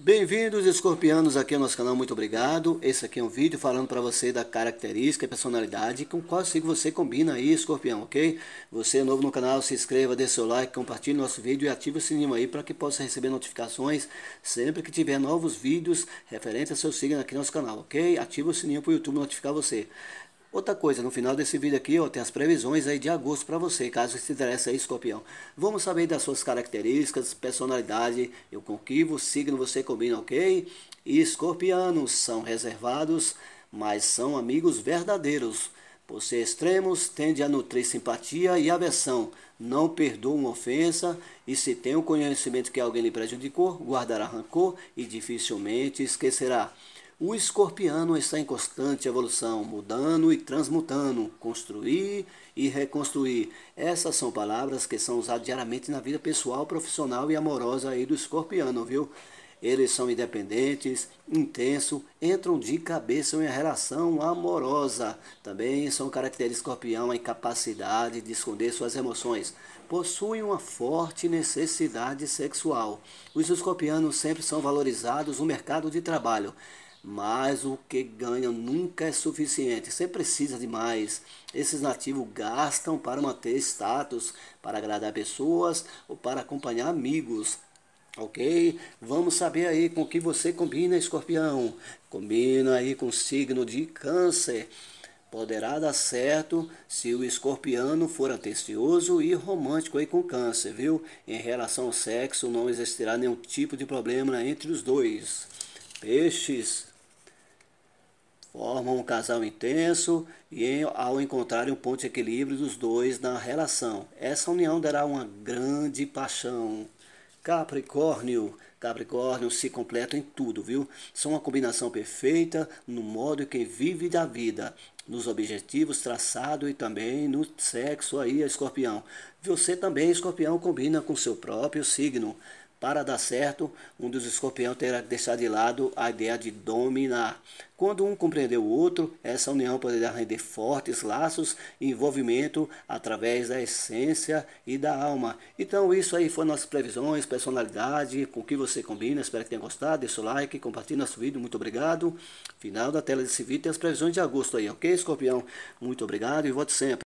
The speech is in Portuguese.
Bem-vindos, escorpianos, aqui no nosso canal, muito obrigado. Esse aqui é um vídeo falando para você da característica e personalidade com qual signo você combina aí, escorpião, ok? Você é novo no canal, se inscreva, dê seu like, compartilhe nosso vídeo e ative o sininho aí para que possa receber notificações sempre que tiver novos vídeos referentes ao seu signo aqui no nosso canal, ok? Ative o sininho para o YouTube notificar você. Outra coisa, no final desse vídeo aqui, ó, tem as previsões aí de agosto para você, caso se interesse aí, escorpião. Vamos saber das suas características, personalidade, eu com que signo você combina, ok? E escorpianos são reservados, mas são amigos verdadeiros. Por ser extremos, tende a nutrir simpatia e aversão. Não perdoa uma ofensa e se tem o conhecimento que alguém lhe prejudicou, guardará rancor e dificilmente esquecerá. O escorpiano está em constante evolução, mudando e transmutando, construir e reconstruir. Essas são palavras que são usadas diariamente na vida pessoal, profissional e amorosa aí do escorpiano, viu? Eles são independentes, intenso, entram de cabeça em relação amorosa. Também são características escorpião a incapacidade de esconder suas emoções. Possuem uma forte necessidade sexual. Os escorpianos sempre são valorizados no mercado de trabalho mas o que ganham nunca é suficiente. Você precisa de mais. Esses nativos gastam para manter status, para agradar pessoas ou para acompanhar amigos. Ok? Vamos saber aí com que você combina, escorpião. Combina aí com o signo de câncer. Poderá dar certo se o escorpiano for atencioso e romântico aí com câncer, viu? Em relação ao sexo, não existirá nenhum tipo de problema entre os dois. Peixes, formam um casal intenso e ao encontrarem um ponto de equilíbrio dos dois na relação. Essa união dará uma grande paixão. Capricórnio, Capricórnio se completa em tudo, viu? São uma combinação perfeita no modo que vive da vida, nos objetivos traçados e também no sexo aí, Escorpião. Você também, Escorpião, combina com seu próprio signo. Para dar certo, um dos escorpiões terá que deixar de lado a ideia de dominar. Quando um compreender o outro, essa união poderá render fortes laços e envolvimento através da essência e da alma. Então, isso aí foram nossas previsões, personalidade, com que você combina. Espero que tenha gostado. Deixe o like, compartilhe nosso vídeo. Muito obrigado. Final da tela desse vídeo tem as previsões de agosto aí, ok, escorpião? Muito obrigado e volte sempre.